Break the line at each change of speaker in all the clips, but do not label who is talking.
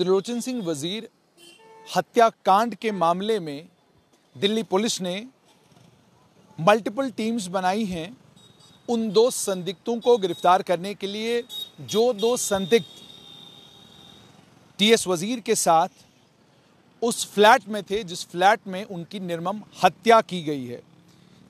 त्रिलोचन सिंह वजीर हत्याकांड के मामले में दिल्ली पुलिस ने मल्टीपल टीम्स बनाई हैं उन दो संदिग्धों को गिरफ्तार करने के लिए जो दो संदिग्ध टीएस वजीर के साथ उस फ्लैट में थे जिस फ्लैट में उनकी निर्मम हत्या की गई है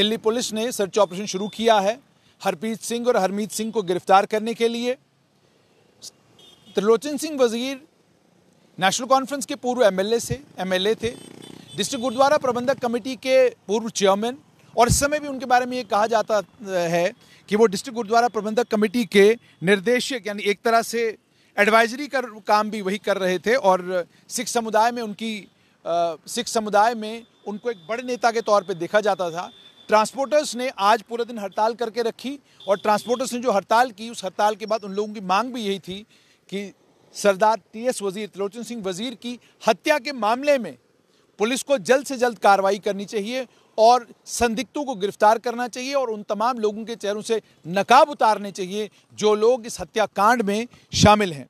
दिल्ली पुलिस ने सर्च ऑपरेशन शुरू किया है हरप्रीत सिंह और हरमीत सिंह को गिरफ्तार करने के लिए त्रिलोचन सिंह वजीर नेशनल कॉन्फ्रेंस के पूर्व एमएलए से एमएलए थे डिस्ट्रिक्ट गुरुद्वारा प्रबंधक कमेटी के पूर्व चेयरमैन और इस समय भी उनके बारे में ये कहा जाता है कि वो डिस्ट्रिक्ट गुरुद्वारा प्रबंधक कमेटी के निर्देशक यानी एक तरह से एडवाइजरी का काम भी वही कर रहे थे और सिख समुदाय में उनकी सिख समुदाय में उनको एक बड़े नेता के तौर पर देखा जाता था ट्रांसपोर्टर्स ने आज पूरा दिन हड़ताल करके रखी और ट्रांसपोर्टर्स ने जो हड़ताल की उस हड़ताल के बाद उन लोगों की मांग भी यही थी कि सरदार टीएस वजीर त्रिलोचन सिंह वजीर की हत्या के मामले में पुलिस को जल्द से जल्द कार्रवाई करनी चाहिए और संदिग्धों को गिरफ्तार करना चाहिए और उन तमाम लोगों के चेहरों से नकाब उतारने चाहिए जो लोग इस हत्याकांड में शामिल हैं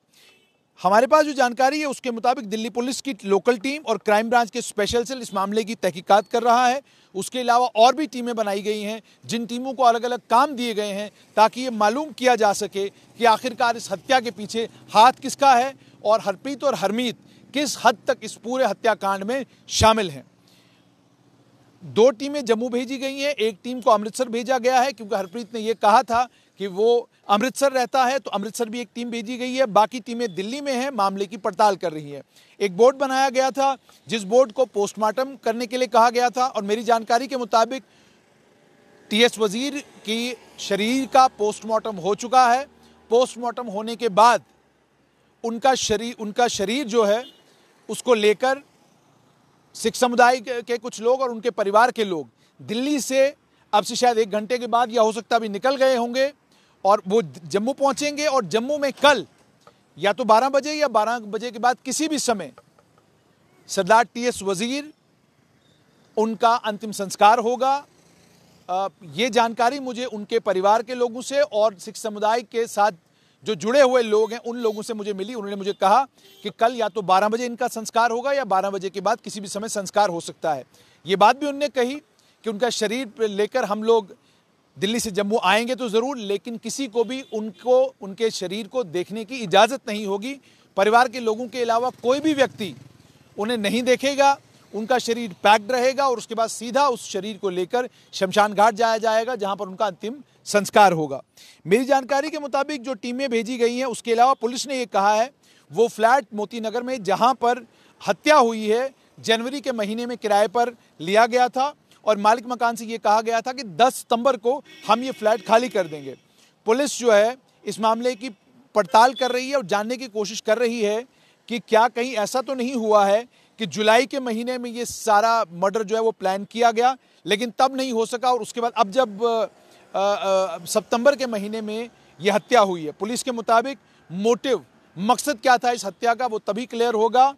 हमारे पास जो जानकारी है उसके मुताबिक दिल्ली पुलिस की लोकल टीम और क्राइम ब्रांच के स्पेशल सेल इस मामले की तहकीकात कर रहा है उसके अलावा और भी टीमें बनाई गई हैं जिन टीमों को अलग अलग काम दिए गए हैं ताकि ये मालूम किया जा सके कि आखिरकार इस हत्या के पीछे हाथ किसका है और हरप्रीत और हरमीत किस हद तक इस पूरे हत्याकांड में शामिल हैं दो टीमें जम्मू भेजी गई हैं एक टीम को अमृतसर भेजा गया है क्योंकि हरप्रीत ने यह कहा था कि वो अमृतसर रहता है तो अमृतसर भी एक टीम भेजी गई है बाकी टीमें दिल्ली में हैं मामले की पड़ताल कर रही हैं एक बोर्ड बनाया गया था जिस बोर्ड को पोस्टमार्टम करने के लिए कहा गया था और मेरी जानकारी के मुताबिक टी एस वज़ीर की शरीर का पोस्टमार्टम हो चुका है पोस्टमार्टम होने के बाद उनका शरीर उनका शरीर जो है उसको लेकर सिख समुदाय के कुछ लोग और उनके परिवार के लोग दिल्ली से अब से शायद एक घंटे के बाद या हो सकता भी निकल गए होंगे और वो जम्मू पहुंचेंगे और जम्मू में कल या तो 12 बजे या 12 बजे के बाद किसी भी समय सरदार टी एस वज़ीर उनका अंतिम संस्कार होगा ये जानकारी मुझे उनके परिवार के लोगों से और सिख समुदाय के साथ जो जुड़े हुए लोग हैं उन लोगों से मुझे मिली उन्होंने मुझे कहा कि कल या तो 12 बजे इनका संस्कार होगा या 12 बजे के बाद किसी भी समय संस्कार हो सकता है ये बात भी उनने कही कि उनका शरीर लेकर हम लोग दिल्ली से जम्मू आएंगे तो ज़रूर लेकिन किसी को भी उनको उनके शरीर को देखने की इजाज़त नहीं होगी परिवार के लोगों के अलावा कोई भी व्यक्ति उन्हें नहीं देखेगा उनका शरीर पैक्ड रहेगा और उसके बाद सीधा उस शरीर को लेकर शमशान घाट जाया जाएगा जहां पर उनका अंतिम संस्कार होगा मेरी जानकारी के मुताबिक जो टीमें भेजी गई हैं उसके अलावा पुलिस ने ये कहा है वो फ्लैट मोती नगर में जहां पर हत्या हुई है जनवरी के महीने में किराए पर लिया गया था और मालिक मकान से ये कहा गया था कि 10 सितंबर को हम ये फ्लैट खाली कर देंगे पुलिस जो है इस मामले की पड़ताल कर रही है और जानने की कोशिश कर रही है कि क्या कहीं ऐसा तो नहीं हुआ है कि जुलाई के महीने में ये सारा मर्डर जो है वो प्लान किया गया लेकिन तब नहीं हो सका और उसके बाद अब जब सितंबर के महीने में ये हत्या हुई है पुलिस के मुताबिक मोटिव मकसद क्या था इस हत्या का वो तभी क्लियर होगा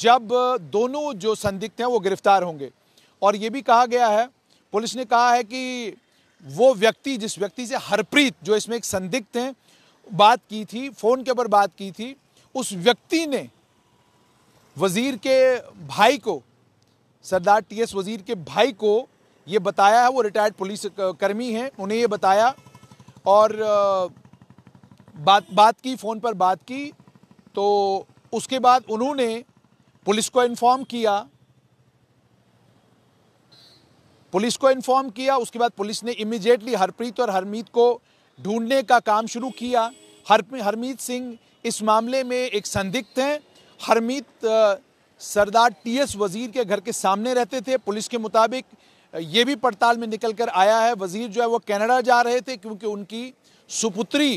जब दोनों जो संदिग्ध हैं वो गिरफ्तार होंगे और ये भी कहा गया है पुलिस ने कहा है कि वो व्यक्ति जिस व्यक्ति से हरप्रीत जो इसमें एक संदिग्ध हैं बात की थी फ़ोन के ऊपर बात की थी उस व्यक्ति ने वज़ीर के भाई को सरदार टी एस वज़ीर के भाई को ये बताया है वो रिटायर्ड पुलिस कर्मी हैं उन्हें ये बताया और बात बात की फ़ोन पर बात की तो उसके बाद उन्होंने पुलिस को इन्फॉर्म किया पुलिस को इन्फॉर्म किया उसके बाद पुलिस ने इमिजिएटली हरप्रीत और हरमीत को ढूंढने का काम शुरू किया हर हरमीत सिंह इस मामले में एक संदिग्ध हैं हरमीत सरदार टीएस वजीर के घर के सामने रहते थे पुलिस के मुताबिक ये भी पड़ताल में निकल कर आया है वजीर जो है वो कनाडा जा रहे थे क्योंकि उनकी सुपुत्री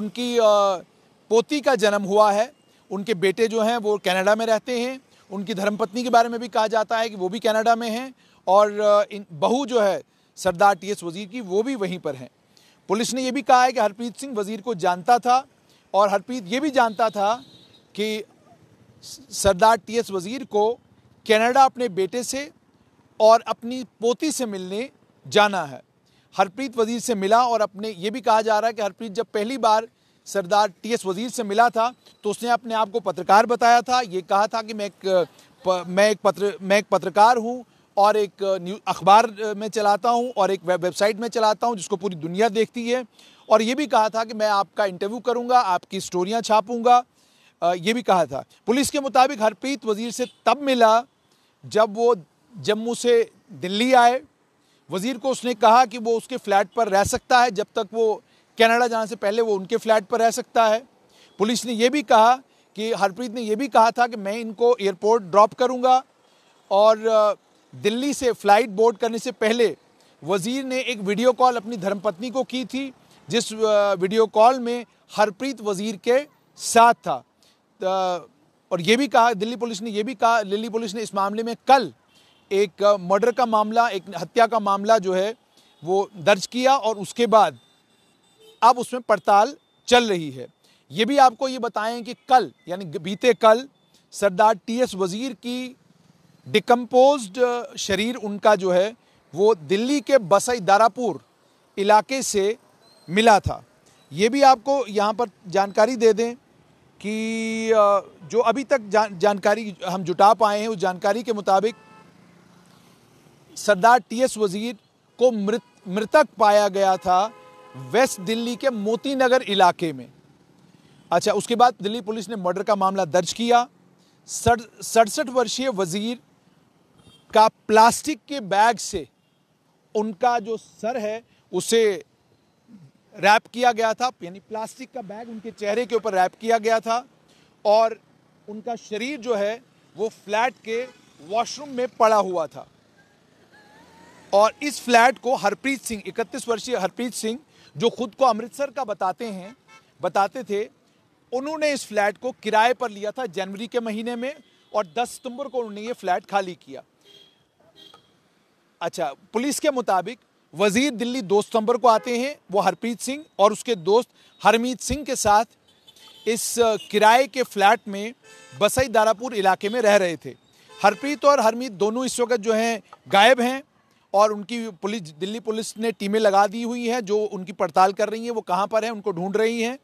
उनकी पोती का जन्म हुआ है उनके बेटे जो हैं वो कनाडा में रहते हैं उनकी धर्मपत्नी के बारे में भी कहा जाता है कि वो भी कनाडा में हैं और इन बहू जो है सरदार टी एस वज़ीर की वो भी वहीं पर हैं पुलिस ने ये भी कहा है कि हरप्रीत सिंह वज़ीर को जानता था और हरप्रीत ये भी जानता था कि सरदार टी एस वज़ीर को कनाडा अपने बेटे से और अपनी पोती से मिलने जाना है हरप्रीत वज़ीर से मिला और अपने ये भी कहा जा रहा है कि हरप्रीत जब पहली बार सरदार टी एस वज़ीर से मिला था तो उसने अपने आप को पत्रकार बताया था ये कहा था कि मैं एक मैं एक पत्र मैं एक पत्रकार हूँ और एक न्यूज अखबार में चलाता हूँ और एक वेबसाइट में चलाता हूँ जिसको पूरी दुनिया देखती है और ये भी कहा था कि मैं आपका इंटरव्यू करूँगा आपकी स्टोरियाँ छापूँगा ये भी कहा था पुलिस के मुताबिक हरप्रीत वजीर से तब मिला जब वो जम्मू से दिल्ली आए वज़ीर को उसने कहा कि वो उसके फ्लैट पर रह सकता है जब तक वो कनाडा जाने से पहले वो उनके फ्लैट पर रह सकता है पुलिस ने यह भी कहा कि हरप्रीत ने यह भी कहा था कि मैं इनको एयरपोर्ट ड्रॉप करूँगा और दिल्ली से फ्लाइट बोर्ड करने से पहले वज़ीर ने एक वीडियो कॉल अपनी धर्मपत्नी को की थी जिस वीडियो कॉल में हरप्रीत वज़ीर के साथ था और ये भी कहा दिल्ली पुलिस ने यह भी कहा दिल्ली पुलिस ने इस मामले में कल एक मर्डर का मामला एक हत्या का मामला जो है वो दर्ज किया और उसके बाद अब उसमें पड़ताल चल रही है ये भी आपको ये बताएं कि कल यानी बीते कल सरदार टी एस वज़ीर की डिकम्पोज uh, शरीर उनका जो है वो दिल्ली के बसई दारापुर इलाके से मिला था ये भी आपको यहाँ पर जानकारी दे दें कि uh, जो अभी तक जान जानकारी हम जुटा पाए हैं उस जानकारी के मुताबिक सरदार टी एस वज़ीर को मृत मृतक पाया गया था वेस्ट दिल्ली के मोती नगर इलाके में अच्छा उसके बाद दिल्ली पुलिस ने मर्डर का मामला दर्ज किया सड़सठ वर्षीय वज़ीर का प्लास्टिक के बैग से उनका जो सर है उसे रैप किया गया था यानी प्लास्टिक का बैग उनके चेहरे के ऊपर रैप किया गया था और उनका शरीर जो है वो फ्लैट के वॉशरूम में पड़ा हुआ था और इस फ्लैट को हरप्रीत सिंह 31 वर्षीय हरप्रीत सिंह जो खुद को अमृतसर का बताते हैं बताते थे उन्होंने इस फ्लैट को किराए पर लिया था जनवरी के महीने में और 10 सितंबर को उन्होंने ये फ्लैट खाली किया अच्छा पुलिस के मुताबिक वजीर दिल्ली दो सितंबर को आते हैं वो हरप्रीत सिंह और उसके दोस्त हरमीत सिंह के साथ इस किराए के फ्लैट में बसई दारापुर इलाके में रह रहे थे हरप्रीत और हरमीत दोनों इस वक्त जो हैं गायब हैं और उनकी पुलिस दिल्ली पुलिस ने टीमें लगा दी हुई हैं जो उनकी पड़ताल कर रही हैं वो कहाँ पर हैं उनको ढूंढ रही हैं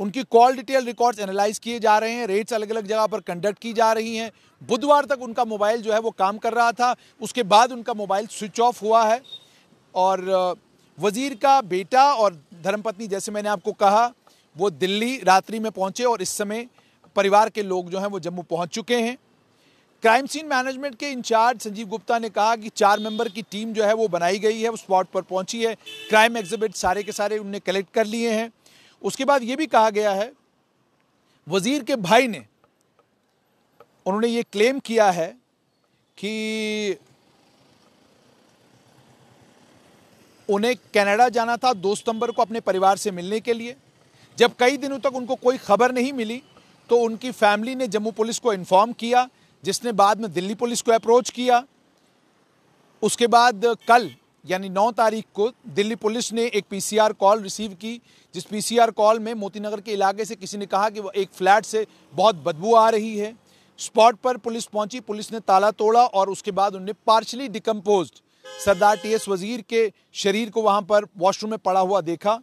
उनकी कॉल डिटेल रिकॉर्ड्स एनालाइज किए जा रहे हैं रेट्स अलग अलग जगह पर कंडक्ट की जा रही हैं बुधवार तक उनका मोबाइल जो है वो काम कर रहा था उसके बाद उनका मोबाइल स्विच ऑफ हुआ है और वज़ीर का बेटा और धर्मपत्नी जैसे मैंने आपको कहा वो दिल्ली रात्रि में पहुंचे और इस समय परिवार के लोग जो हैं वो जम्मू पहुंच चुके हैं क्राइम सीन मैनेजमेंट के इंचार्ज संजीव गुप्ता ने कहा कि चार मेंबर की टीम जो है वो बनाई गई है वो स्पॉट पर पहुंची है क्राइम एग्जिबिट सारे के सारे उनने कलेक्ट कर लिए हैं उसके बाद ये भी कहा गया है वज़ीर के भाई ने उन्होंने ये क्लेम किया है कि उन्हें कनाडा जाना था दो सितंबर को अपने परिवार से मिलने के लिए जब कई दिनों तक उनको कोई खबर नहीं मिली तो उनकी फैमिली ने जम्मू पुलिस को इन्फॉर्म किया जिसने बाद में दिल्ली पुलिस को अप्रोच किया उसके बाद कल यानी 9 तारीख को दिल्ली पुलिस ने एक पीसीआर कॉल रिसीव की जिस पीसीआर कॉल में मोतीनगर के इलाके से किसी ने कहा कि एक फ्लैट से बहुत बदबू आ रही है स्पॉट पर पुलिस पहुंची पुलिस ने ताला तोड़ा और उसके बाद उन्हें partially decompose Sardar T S Wazir के शरीर को वहाँ पर वॉशरूम में पड़ा हुआ देखा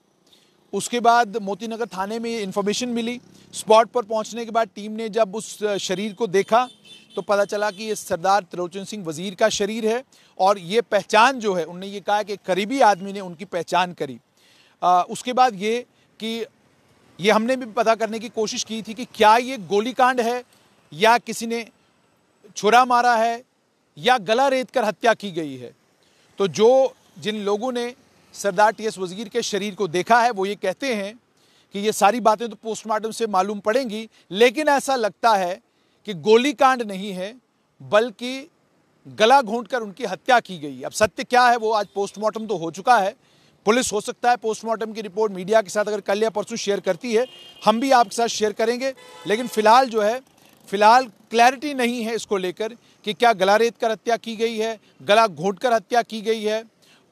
उसके बाद मोतीनगर थाने में ये इन्फॉर्मेशन मिली स्पॉट पर पहुंचने के बाद टीम ने जब उस शरीर को देखा तो पता चला कि ये सरदार त्रिलोचन सिंह वजीर का शरीर है और ये पहचान जो है उनने ये कहा कि करीबी आदमी ने उनकी पहचान करी आ, उसके बाद ये कि ये हमने भी पता करने की कोशिश की थी कि क्या ये गोलीकांड है या किसी ने छुरा मारा है या गला रेत कर हत्या की गई है तो जो जिन लोगों ने सरदार टी एस वजीर के शरीर को देखा है वो ये कहते हैं कि ये सारी बातें तो पोस्टमार्टम से मालूम पड़ेंगी लेकिन ऐसा लगता है कि गोलीकांड नहीं है बल्कि गला घोंटकर उनकी हत्या की गई अब सत्य क्या है वो आज पोस्टमार्टम तो हो चुका है पुलिस हो सकता है पोस्टमार्टम की रिपोर्ट मीडिया के साथ अगर कल या परसों शेयर करती है हम भी आपके साथ शेयर करेंगे लेकिन फिलहाल जो है फिलहाल क्लैरिटी नहीं है इसको लेकर कि क्या गला रेत कर हत्या की गई है गला घोंट कर हत्या की गई है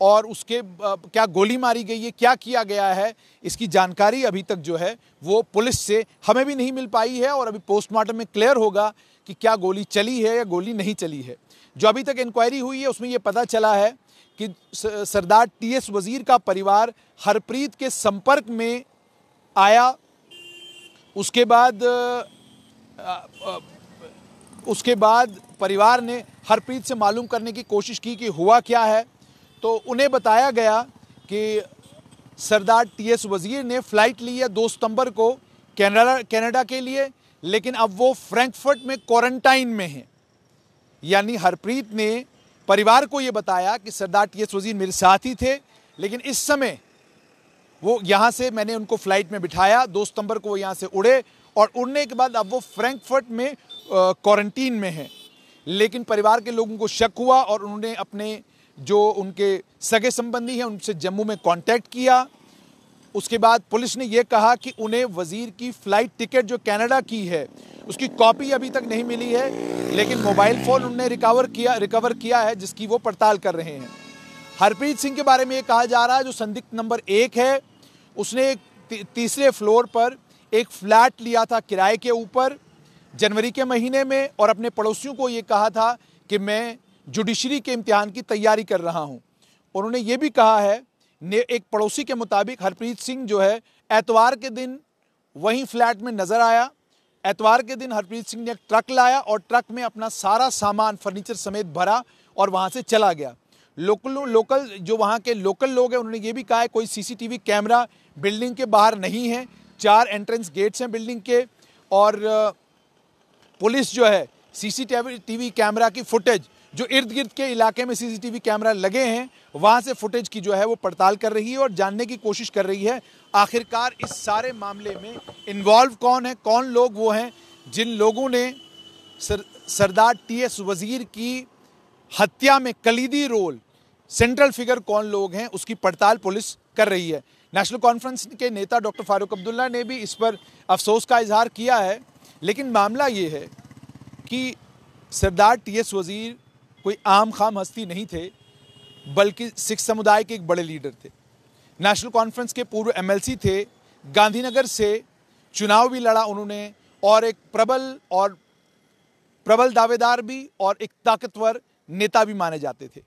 और उसके क्या गोली मारी गई है क्या किया गया है इसकी जानकारी अभी तक जो है वो पुलिस से हमें भी नहीं मिल पाई है और अभी पोस्टमार्टम में क्लियर होगा कि क्या गोली चली है या गोली नहीं चली है जो अभी तक इंक्वायरी हुई है उसमें ये पता चला है कि सरदार टी एस वज़ीर का परिवार हरप्रीत के संपर्क में आया उसके बाद उसके बाद परिवार ने हरप्रीत से मालूम करने की कोशिश की कि हुआ क्या है तो उन्हें बताया गया कि सरदार टी एस वज़ीर ने फ़्लाइट ली है दो सितंबर को कैनेडा कैनेडा के लिए लेकिन अब वो फ्रैंकफर्ट में क्वारंटाइन में हैं यानी हरप्रीत ने परिवार को ये बताया कि सरदार टी एस वज़ीर मेरे साथ ही थे लेकिन इस समय वो यहाँ से मैंने उनको फ़्लाइट में बिठाया दो सितंबर को वो यहाँ से उड़े और उड़ने के बाद अब वो फ्रैंकफर्ट में क्वारंटीन में हैं लेकिन परिवार के लोगों को शक हुआ और उन्होंने अपने जो उनके सगे संबंधी हैं उनसे जम्मू में कांटेक्ट किया उसके बाद पुलिस ने यह कहा कि उन्हें वज़ीर की फ़्लाइट टिकट जो कनाडा की है उसकी कॉपी अभी तक नहीं मिली है लेकिन मोबाइल फ़ोन उन्होंने रिकवर किया रिकवर किया है जिसकी वो पड़ताल कर रहे हैं हरप्रीत सिंह के बारे में ये कहा जा रहा है जो संदिग्ध नंबर एक है उसने तीसरे फ्लोर पर एक फ्लैट लिया था किराए के ऊपर जनवरी के महीने में और अपने पड़ोसियों को ये कहा था कि मैं जुडिशरी के इम्तिहान की तैयारी कर रहा हूँ उन्होंने ये भी कहा है एक पड़ोसी के मुताबिक हरप्रीत सिंह जो है एतवार के दिन वहीं फ्लैट में नज़र आया एतवार के दिन हरप्रीत सिंह ने एक ट्रक लाया और ट्रक में अपना सारा सामान फर्नीचर समेत भरा और वहाँ से चला गया लोकल लोकल जो वहाँ के लोकल लोग हैं उन्होंने ये भी कहा है कोई सीसीटीवी कैमरा बिल्डिंग के बाहर नहीं है चार एंट्रेंस गेट्स हैं बिल्डिंग के और पुलिस जो है सी कैमरा की फुटेज जो इर्द गिर्द के इलाके में सीसीटीवी कैमरा लगे हैं वहाँ से फुटेज की जो है वो पड़ताल कर रही है और जानने की कोशिश कर रही है आखिरकार इस सारे मामले में इन्वॉल्व कौन है कौन लोग वो हैं जिन लोगों ने सर, सरदार टी एस वज़ीर की हत्या में कलीदी रोल सेंट्रल फिगर कौन लोग हैं उसकी पड़ताल पुलिस कर रही है नेशनल कॉन्फ्रेंस के नेता डॉक्टर फारूक अब्दुल्ला ने भी इस पर अफसोस का इजहार किया है लेकिन मामला ये है कि सरदार टी एस वज़ीर कोई आम खाम हस्ती नहीं थे बल्कि सिख समुदाय के एक बड़े लीडर थे नेशनल कॉन्फ्रेंस के पूर्व एमएलसी थे गांधीनगर से चुनाव भी लड़ा उन्होंने और एक प्रबल और प्रबल दावेदार भी और एक ताकतवर नेता भी माने जाते थे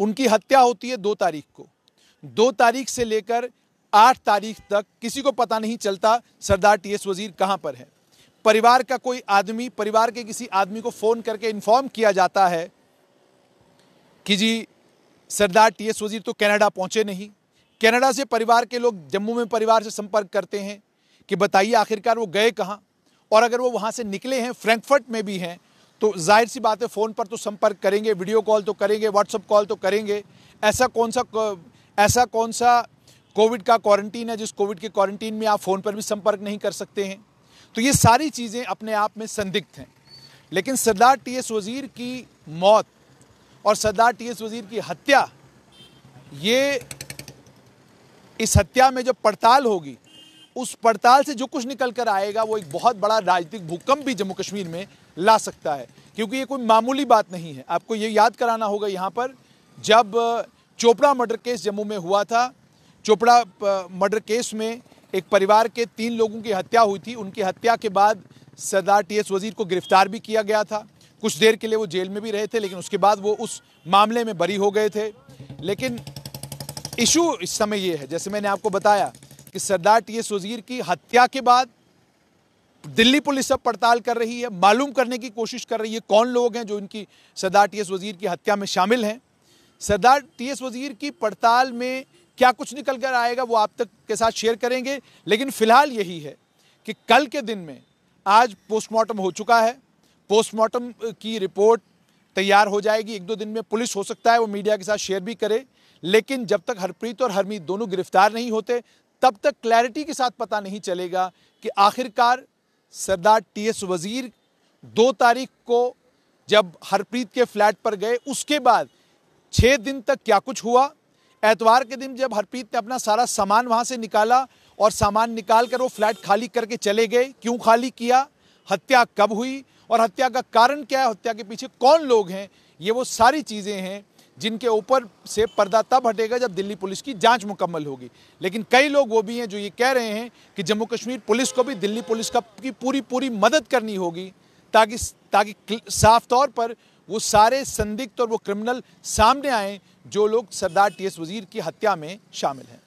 उनकी हत्या होती है दो तारीख को दो तारीख से लेकर आठ तारीख तक किसी को पता नहीं चलता सरदार टी एस वजीर कहाँ पर है परिवार का कोई आदमी परिवार के किसी आदमी को फ़ोन करके इन्फॉर्म किया जाता है कि जी सरदार टी एस वजीर तो कनाडा पहुंचे नहीं कनाडा से परिवार के लोग जम्मू में परिवार से संपर्क करते हैं कि बताइए आखिरकार वो गए कहाँ और अगर वो वहाँ से निकले हैं फ्रैंकफर्ट में भी हैं तो जाहिर सी बात है फ़ोन पर तो संपर्क करेंगे वीडियो कॉल तो करेंगे व्हाट्सअप कॉल तो करेंगे ऐसा कौन सा ऐसा कौन सा कोविड का क्वारंटीन है जिस कोविड के क्वारंटीन में आप फ़ोन पर भी संपर्क नहीं कर सकते हैं तो ये सारी चीज़ें अपने आप में संदिग्ध हैं लेकिन सरदार टी एस वज़ीर की मौत और सरदार टी एस वज़ीर की हत्या ये इस हत्या में जो पड़ताल होगी उस पड़ताल से जो कुछ निकल कर आएगा वो एक बहुत बड़ा राजनीतिक भूकंप भी जम्मू कश्मीर में ला सकता है क्योंकि ये कोई मामूली बात नहीं है आपको ये याद कराना होगा यहाँ पर जब चोपड़ा मर्डर केस जम्मू में हुआ था चोपड़ा मर्डर केस में एक परिवार के तीन लोगों की हत्या हुई थी उनकी हत्या के बाद सरदार टी एस वज़ीर को गिरफ्तार भी किया गया था कुछ देर के लिए वो जेल में भी रहे थे लेकिन उसके बाद वो उस मामले में बरी हो गए थे लेकिन इशू इस समय ये है जैसे मैंने आपको बताया कि सरदार टी एस वजीर की हत्या के बाद दिल्ली पुलिस अब पड़ताल कर रही है मालूम करने की कोशिश कर रही है कौन लोग हैं जो इनकी सरदार टी एस वजीर की हत्या में शामिल हैं सरदार टी एस वजीर की पड़ताल में क्या कुछ निकल कर आएगा वो आप तक के साथ शेयर करेंगे लेकिन फिलहाल यही है कि कल के दिन में आज पोस्टमार्टम हो चुका है पोस्टमार्टम की रिपोर्ट तैयार हो जाएगी एक दो दिन में पुलिस हो सकता है वो मीडिया के साथ शेयर भी करे लेकिन जब तक हरप्रीत और हरमीत दोनों गिरफ्तार नहीं होते तब तक क्लैरिटी के साथ पता नहीं चलेगा कि आखिरकार सरदार टी एस वज़ीर दो तारीख को जब हरप्रीत के फ्लैट पर गए उसके बाद छः दिन तक क्या कुछ हुआ एतवार के दिन जब हरप्रीत ने अपना सारा सामान वहाँ से निकाला और सामान निकाल कर वो फ्लैट खाली करके चले गए क्यों खाली किया हत्या कब हुई और हत्या का कारण क्या है हत्या के पीछे कौन लोग हैं ये वो सारी चीज़ें हैं जिनके ऊपर से पर्दा तब हटेगा जब दिल्ली पुलिस की जांच मुकम्मल होगी लेकिन कई लोग वो भी हैं जो ये कह रहे हैं कि जम्मू कश्मीर पुलिस को भी दिल्ली पुलिस का की पूरी पूरी मदद करनी होगी ताकि ताकि साफ तौर पर वो सारे संदिग्ध और वो क्रिमिनल सामने आए जो लोग सरदार टी एस वज़ीर की हत्या में शामिल हैं